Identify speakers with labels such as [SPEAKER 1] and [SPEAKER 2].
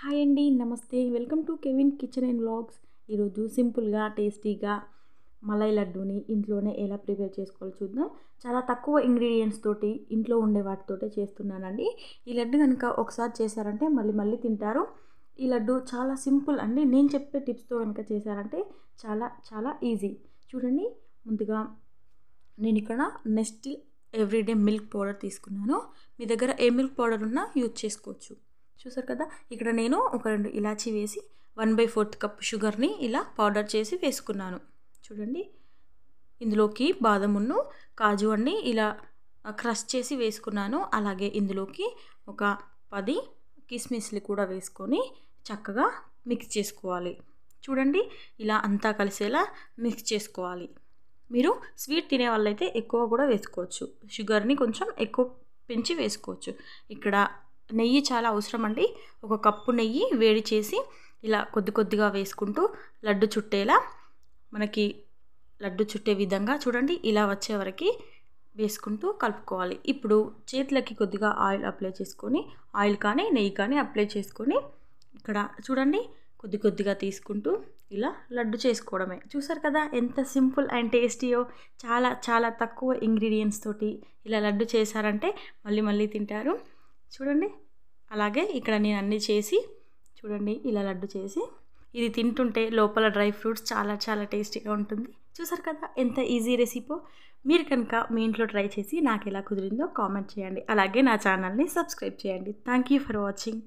[SPEAKER 1] hi అండి నమస్తే welcome to Kevin kitchen and vlogs ఈరోజు సింపుల్గా టేస్టీగా మలై లడ్డూని ఇంట్లోనే ఎలా ప్రిపేర్ చేసుకోవాలో చూద్దాం చాలా తక్కువ ఇంగ్రీడియంట్స్ తోటి ఇంట్లో ఉండే వాటితోటే చేస్తున్నానండి ఈ లడ్డు కనుక ఒకసారి చేశారంటే మళ్ళీ మళ్ళీ తింటారు ఈ లడ్డు చాలా సింపుల్ అండి నేను చెప్పే టిప్స్తో కనుక చేశారంటే చాలా చాలా ఈజీ చూడండి ముందుగా నేను ఇక్కడ నెక్స్ట్ ఎవ్రీడే మిల్క్ పౌడర్ తీసుకున్నాను మీ దగ్గర ఏ మిల్క్ పౌడర్ ఉన్నా యూజ్ చేసుకోవచ్చు చూసారు కదా ఇక్కడ నేను ఒక రెండు ఇలాచీ వేసి వన్ బై ఫోర్త్ కప్ షుగర్ని ఇలా పౌడర్ చేసి వేసుకున్నాను చూడండి ఇందులోకి బాదమును కాజు అన్ని ఇలా క్రష్ చేసి వేసుకున్నాను అలాగే ఇందులోకి ఒక పది కిస్మిస్లు కూడా వేసుకొని చక్కగా మిక్స్ చేసుకోవాలి చూడండి ఇలా అంతా కలిసేలా మిక్స్ చేసుకోవాలి మీరు స్వీట్ తినే వాళ్ళైతే ఎక్కువ కూడా వేసుకోవచ్చు షుగర్ని కొంచెం ఎక్కువ పెంచి వేసుకోవచ్చు ఇక్కడ నెయ్యి చాలా అవసరం అండి ఒక కప్పు నెయ్యి వేడి చేసి ఇలా కొద్ది కొద్దిగా వేసుకుంటూ లడ్డు చుట్టేలా మనకి లడ్డు చుట్టే విధంగా చూడండి ఇలా వచ్చే వరకు వేసుకుంటూ కలుపుకోవాలి ఇప్పుడు చేతులకి కొద్దిగా ఆయిల్ అప్లై చేసుకొని ఆయిల్ కానీ నెయ్యి కానీ అప్లై చేసుకొని ఇక్కడ చూడండి కొద్ది కొద్దిగా తీసుకుంటూ ఇలా లడ్డు చేసుకోవడమే చూసారు కదా ఎంత సింపుల్ అండ్ టేస్టీయో చాలా చాలా తక్కువ ఇంగ్రీడియంట్స్ తోటి ఇలా లడ్డు చేశారంటే మళ్ళీ మళ్ళీ తింటారు చూడండి అలాగే ఇక్కడ నేను అన్నీ చేసి చూడండి ఇలా లడ్డు చేసి ఇది తింటుంటే లోపల డ్రై ఫ్రూట్స్ చాలా చాలా టేస్టీగా ఉంటుంది చూసారు కదా ఎంత ఈజీ రెసిపో మీరు కనుక మీ ఇంట్లో ట్రై చేసి నాకు ఎలా కుదిరిందో కామెంట్ చేయండి అలాగే నా ఛానల్ని సబ్స్క్రైబ్ చేయండి థ్యాంక్ యూ ఫర్ వాచింగ్